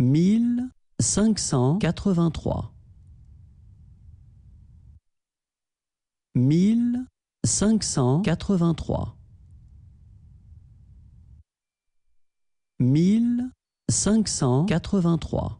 mille cinq cent quatre-vingt-trois mille cinq cent quatre-vingt-trois mille cinq cent quatre-vingt-trois